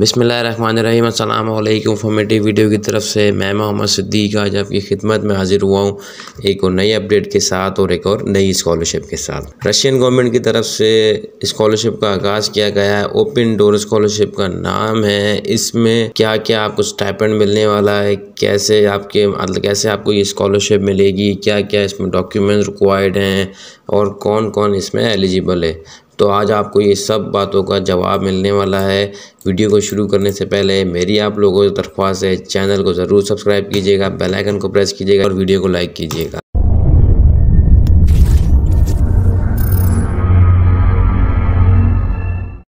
बिसमीम अल्लाम formative video की तरफ से मैं मोहम्मद सिद्दीक आज आपकी खिदमत में हाज़िर हुआ हूँ एक और नई अपडेट के साथ और एक और नई स्कॉलरशिप के साथ रशियन गवर्नमेंट की तरफ से स्कॉलरशिप का आगाज़ किया गया है ओपन डोर स्कॉलरशिप का नाम है इसमें क्या क्या आपको स्टाइपेंड मिलने वाला है कैसे आपके मतलब कैसे आपको ये स्कॉलरशिप मिलेगी क्या क्या इसमें डॉक्यूमेंट्स रिक्वायर्ड हैं और कौन कौन इसमें एलिजिबल है तो आज आपको ये सब बातों का जवाब मिलने वाला है वीडियो को शुरू करने से पहले मेरी आप लोगों की दरख्वास्त है चैनल को ज़रूर सब्सक्राइब कीजिएगा बेल आइकन को प्रेस कीजिएगा और वीडियो को लाइक कीजिएगा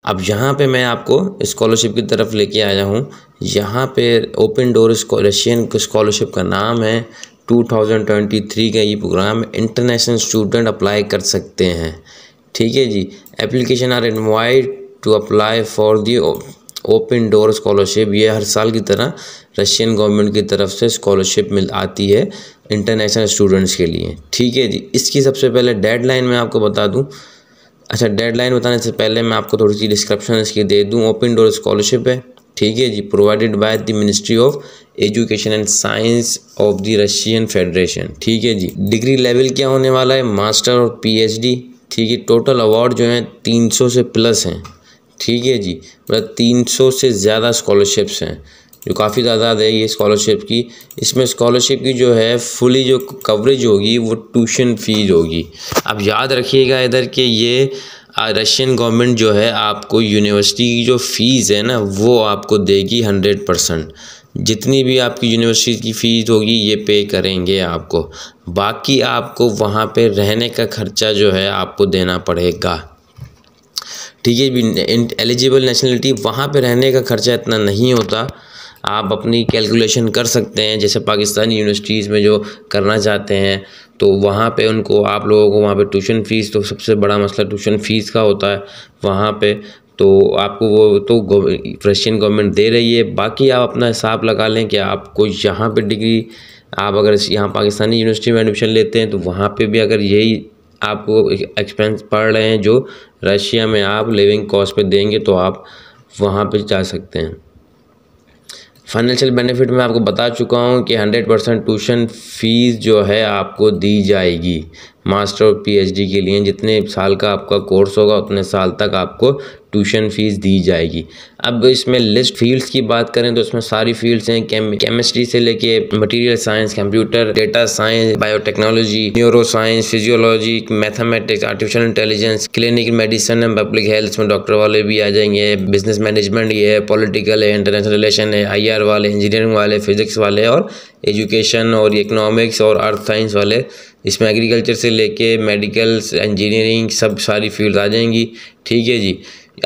अब यहाँ पे मैं आपको स्कॉलरशिप की तरफ लेके आया हूँ यहाँ पे ओपन डोर रशियन स्कॉलरशिप का नाम है 2023 का ये प्रोग्राम इंटरनेशनल स्टूडेंट अप्लाई कर सकते हैं ठीक है जी application are invite to apply for the open door scholarship ये हर साल की तरह रशियन गवर्नमेंट की तरफ से स्कॉलरशिप मिल आती है इंटरनेशनल स्टूडेंट्स के लिए ठीक है जी इसकी सबसे पहले डेडलाइन मैं आपको बता दूं अच्छा डेडलाइन बताने से पहले मैं आपको थोड़ी सी डिस्क्रिप्शन इसकी दे दूं ओपन डोर स्कॉलरशिप है ठीक है जी provided by the ministry of education and science of the Russian Federation ठीक है जी डिग्री लेवल क्या होने वाला है मास्टर और पीएचडी ठीक है टोटल अवार्ड जो हैं तीन सौ से प्लस हैं ठीक है जी मतलब तीन सौ से ज़्यादा स्कॉलरशिप्स हैं जो काफ़ी तादाद है ये स्कॉलरशिप की इसमें स्कॉलरशिप की जो है फुली जो कवरेज होगी वो ट्यूशन फीस होगी आप याद रखिएगा इधर कि ये रशियन गवर्नमेंट जो है आपको यूनिवर्सिटी की जो फ़ीस है ना वो आपको देगी हंड्रेड परसेंट जितनी भी आपकी यूनिवर्सिटी की फ़ीस होगी ये पे करेंगे आपको बाकी आपको वहाँ पे रहने का खर्चा जो है आपको देना पड़ेगा ठीक है एलिजिबल नेशनलिटी वहाँ पे रहने का खर्चा इतना नहीं होता आप अपनी कैलकुलेशन कर सकते हैं जैसे पाकिस्तानी यूनिवर्सिटीज़ में जो करना चाहते हैं तो वहाँ पे उनको आप लोगों को वहाँ पे ट्यूशन फ़ीस तो सबसे बड़ा मसला ट्यूशन फ़ीस का होता है वहाँ पे तो आपको वो तो रशियन गवर्नमेंट दे रही है बाकी आप अपना हिसाब लगा लें कि आपको यहाँ पे डिग्री आप अगर यहाँ पाकिस्तानी यूनिवर्सिटी में एडमिशन लेते हैं तो वहाँ पे भी अगर यही आपको एक्सपेंस पड़ रहे हैं जो रशिया में आप लिविंग कॉस्ट पे देंगे तो आप वहाँ पे जा सकते हैं फाइनेंशियल बेनिफिट मैं आपको बता चुका हूँ कि हंड्रेड परसेंट ट्यूशन फ़ीस जो है आपको दी जाएगी मास्टर और पीएचडी के लिए जितने साल का आपका कोर्स होगा उतने साल तक आपको ट्यूशन फ़ीस दी जाएगी अब इसमें लिस्ट फील्ड्स की बात करें तो इसमें सारी फील्ड्स हैं केमिस्ट्री से लेके material science computer data science biotechnology neuro science physiology mathematics artificial intelligence clinic medicine and public health में डॉक्टर वाले भी आ जाएंगे बिजनेस मैनेजमेंट ये है पॉलिटिकल है इंटरनेशनल रिलेशन है आई वाले इंजीनियरिंग वाले फिजिक्स वाले और एजुकेशन और इकनॉमिक्स और अर्थ साइंस वाले इसमें एग्रीकल्चर से लेके मेडिकल इंजीनियरिंग सब सारी फील्ड आ जाएंगी ठीक है जी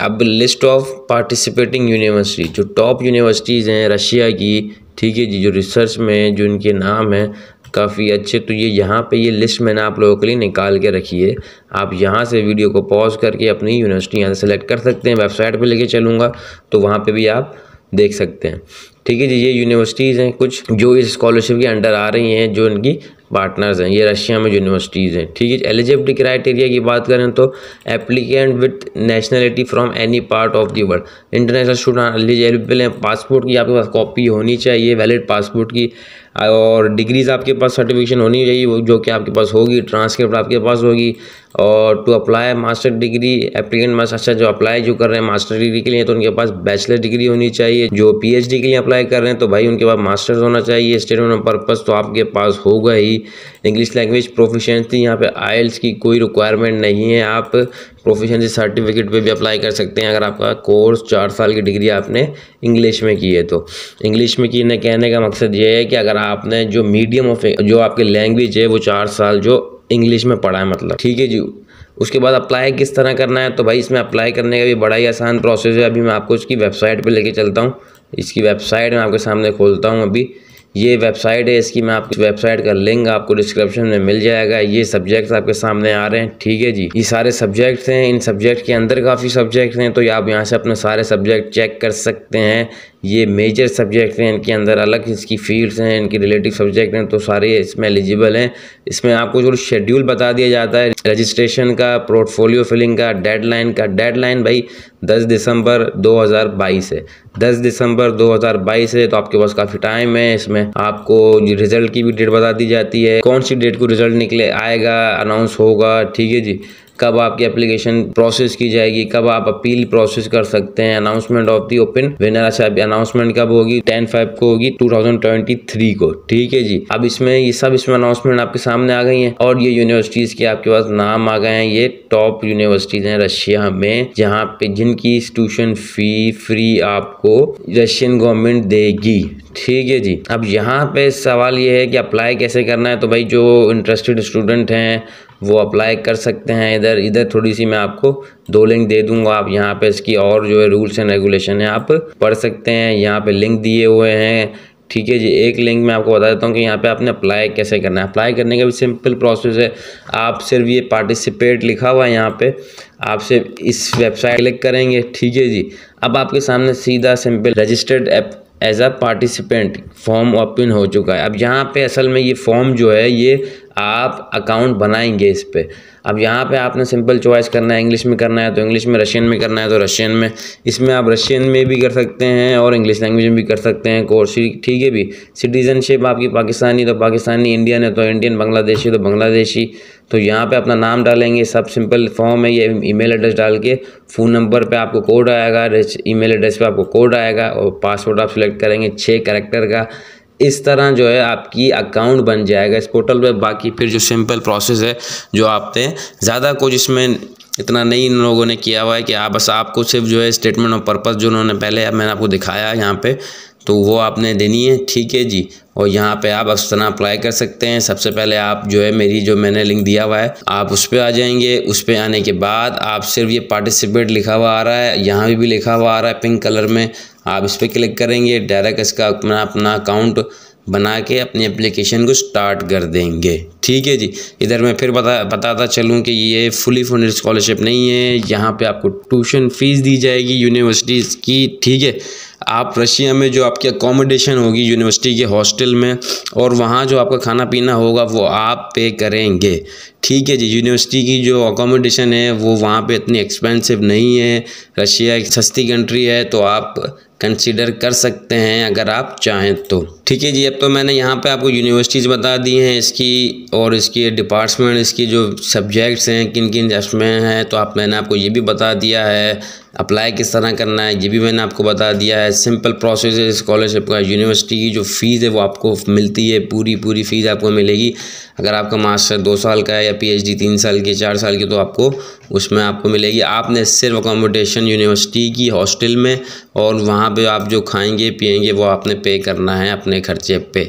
अब लिस्ट ऑफ पार्टिसिपेटिंग यूनिवर्सिटी जो टॉप यूनिवर्सिटीज़ हैं रशिया की ठीक है जी जो रिसर्च में जो इनके नाम हैं काफ़ी अच्छे तो ये यहाँ पे ये लिस्ट मैंने आप लोगों के लिए निकाल के रखी है आप यहाँ से वीडियो को पॉज करके अपनी यूनिवर्सिटी यहाँ से सेलेक्ट कर सकते हैं वेबसाइट पे लेके चलूँगा तो वहाँ पे भी आप देख सकते हैं ठीक है जी ये यूनिवर्सिटीज़ हैं कुछ जो इस स्कॉलरशिप के अंडर आ रही हैं जो इनकी पार्टनर्स हैं ये रशिया में यूनिवर्सिटीज़ हैं ठीक है एलिजिबिलिटी क्राइटेरिया की बात करें तो applicant with nationality from any part of the world international student eligible हैं पासपोर्ट की आपके पास कॉपी होनी चाहिए वैलिड पासपोर्ट की और डिग्रीज़ आपके पास सर्टिफिकेशन होनी चाहिए जो कि आपके पास होगी ट्रांसक्रिप्ट आपके पास होगी और to apply master degree applicant master अच्छा जो अप्लाई जो कर रहे हैं मास्टर डिग्री के लिए तो उनके पास बैचलर डिग्री होनी चाहिए जो पीएचडी के लिए अप्लाई कर रहे हैं तो भाई उनके पास मास्टर्स होना चाहिए स्टेटमेंट ऑफ पर्पज़ तो आपके पास होगा ही इंग्लिश लैंग्वेज प्रोफिशेंसी यहाँ पर आयल्स की कोई रिक्वायरमेंट नहीं है आप प्रोफिशेंसी सर्टिफिकेट पे भी अप्लाई कर सकते हैं अगर आपका कोर्स चार साल की डिग्री आपने इंग्लिश में की है तो इंग्लिश में की कहने का मकसद ये है कि अगर आपने जो मीडियम ऑफ जो आपकी लैंग्वेज है वो चार साल जो इंग्लिश में पढ़ा है मतलब ठीक है जी उसके बाद अप्लाई किस तरह करना है तो भाई इसमें अप्लाई करने का भी बड़ा ही आसान प्रोसेस है अभी मैं आपको इसकी वेबसाइट पर लेके चलता हूँ इसकी वेबसाइट मैं आपके सामने खोलता हूँ अभी ये वेबसाइट है इसकी मैं आपको वेबसाइट का लिंक आपको डिस्क्रिप्शन में मिल जाएगा ये सब्जेक्ट्स आपके सामने आ रहे हैं ठीक है जी ये सारे सब्जेक्ट्स हैं इन सब्जेक्ट के अंदर काफ़ी सब्जेक्ट्स हैं तो आप यहाँ से अपने सारे सब्जेक्ट चेक कर सकते हैं ये मेजर सब्जेक्ट हैं इनके अंदर अलग इसकी फील्ड्स हैं इनके रिलेटिव सब्जेक्ट हैं तो सारे इसमें एलिजिबल हैं इसमें आपको जो शेड्यूल बता दिया जाता है रजिस्ट्रेशन का पोर्टफोलियो फिलिंग का डेडलाइन का डेडलाइन भाई 10 दिसंबर 2022 है 10 दिसंबर 2022 है तो आपके पास काफ़ी टाइम है इसमें आपको रिजल्ट की भी डेट बता दी जाती है कौन सी डेट को रिजल्ट निकले आएगा अनाउंस होगा ठीक है जी कब आपकी एप्लीकेशन प्रोसेस की जाएगी कब आप अपील प्रोसेस कर सकते हैं announcement of the open winner अच्छा अनाउंसमेंट कब होगी टेन फाइव को होगी टू थाउजेंड ट्वेंटी थ्री को ठीक है जी अब इसमें ये सब इसमें अनाउंसमेंट आपके सामने आ गई है और ये यूनिवर्सिटीज के आपके पास नाम आ गए हैं ये टॉप यूनिवर्सिटीज हैं रशिया में जहाँ पे जिनकी ट्यूशन फी फ्री आपको रशियन गवर्नमेंट देगी ठीक है जी अब यहाँ पे सवाल ये है कि अप्लाई कैसे करना है तो भाई जो इंटरेस्टेड स्टूडेंट हैं वो अप्लाई कर सकते हैं इधर इधर थोड़ी सी मैं आपको दो लिंक दे दूंगा आप यहाँ पे इसकी और जो है रूल्स एंड रेगुलेशन है आप पढ़ सकते हैं यहाँ पे लिंक दिए हुए हैं ठीक है जी एक लिंक मैं आपको बता देता हूँ कि यहाँ पे आपने अप्लाई कैसे करना है अप्लाई करने का भी सिंपल प्रोसेस है आप सिर्फ ये पार्टिसिपेट लिखा हुआ है यहाँ पे आप सिर्फ इस वेबसाइट क्लिक करेंगे ठीक है जी अब आपके सामने सीधा simple registered app as a participant form open हो चुका है अब यहाँ पे असल में ये फॉर्म जो है ये आप अकाउंट बनाएंगे इस पर अब यहाँ पे आपने सिंपल चॉइस करना है इंग्लिश में करना है तो इंग्लिश में रशियन में करना है तो रशियन में इसमें आप रशियन में भी कर सकते हैं और इंग्लिश लैंग्वेज में भी कर सकते हैं कोर्स ठीक है भी सिटीजनशिप आपकी पाकिस्तानी तो पाकिस्तानी इंडियन है तो इंडियन बांग्लादेशी तो बांग्लादेशी तो यहाँ पर अपना नाम डालेंगे सब सिंपल फॉर्म है ये ई एड्रेस डाल के फ़ोन नंबर पर आपको कोड आएगा ई एड्रेस पर आपको कोड आएगा और पासवर्ड आप सिलेक्ट करेंगे छः करेक्टर का इस तरह जो है आपकी अकाउंट बन जाएगा इस पोर्टल पे बाकी फिर जो सिंपल प्रोसेस है जो आपने ज़्यादा कुछ इसमें इतना नहीं इन लोगों ने किया हुआ है कि आप बस आपको सिर्फ जो है स्टेटमेंट ऑफ पर्पज़ जो उन्होंने पहले मैंने आपको दिखाया यहाँ पे तो वो आपने देनी है ठीक है जी और यहाँ पे आप तरह अप्लाई कर सकते हैं सबसे पहले आप जो है मेरी जो मैंने लिंक दिया हुआ है आप उस पर आ जाएंगे उस पर आने के बाद आप सिर्फ ये पार्टिसिपेट लिखा हुआ आ रहा है यहाँ भी, भी लिखा हुआ आ रहा है पिंक कलर में आप इस पर क्लिक करेंगे डायरेक्ट इसका अपना अपना अकाउंट बना के अपनी एप्लीकेशन को स्टार्ट कर देंगे ठीक है जी इधर मैं फिर बता बताता चलूँ कि ये फुली फंडेड स्कॉलरशिप नहीं है यहाँ पे आपको ट्यूशन फ़ीस दी जाएगी यूनिवर्सिटीज़ की ठीक है आप रशिया में जो आपकी अकोमोडेशन होगी यूनिवर्सिटी के हॉस्टल में और वहाँ जो आपका खाना पीना होगा वो आप पे करेंगे ठीक है जी यूनिवर्सिटी की जो अकोमोडेशन है वो वहाँ पे इतनी एक्सपेंसिव नहीं है रशिया एक सस्ती कंट्री है तो आप कंसिडर कर सकते हैं अगर आप चाहें तो ठीक है जी अब तो मैंने यहाँ पे आपको यूनिवर्सिटीज़ बता दी हैं इसकी और इसकी डिपार्टमेंट इसकी जो सब्जेक्ट्स हैं किन किन इसमें हैं तो आप मैंने आपको ये भी बता दिया है अप्लाई किस तरह करना है ये भी मैंने आपको बता दिया है सिंपल प्रोसेस है स्कॉलरशिप का यूनिवर्सिटी की जो फ़ीस है वो आपको मिलती है पूरी पूरी फ़ीस आपको मिलेगी अगर आपका मास्टर दो साल का है या पीएचडी तीन साल की चार साल की तो आपको उसमें आपको मिलेगी आपने सिर्फ अकोमोडेशन यूनिवर्सिटी की हॉस्टल में और वहाँ पर आप जो खाएँगे पियेंगे वो आपने पे करना है अपने खर्चे पे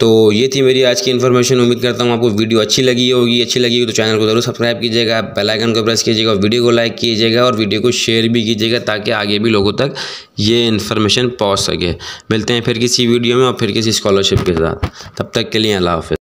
तो ये थी मेरी आज की इन्फॉर्मेशन उम्मीद करता हूँ आपको वीडियो अच्छी लगी होगी अच्छी लगी होगी तो चैनल को जरूर सब्सक्राइब कीजिएगा बेल आइकन को प्रेस कीजिएगा वीडियो को लाइक कीजिएगा और वीडियो को शेयर भी कीजिएगा ताकि आगे भी लोगों तक ये इन्फॉर्मेशन पहुँच सके मिलते हैं फिर किसी वीडियो में और फिर किसी स्कॉलरशिप के साथ तब तक के लिए अल्लाह हाफ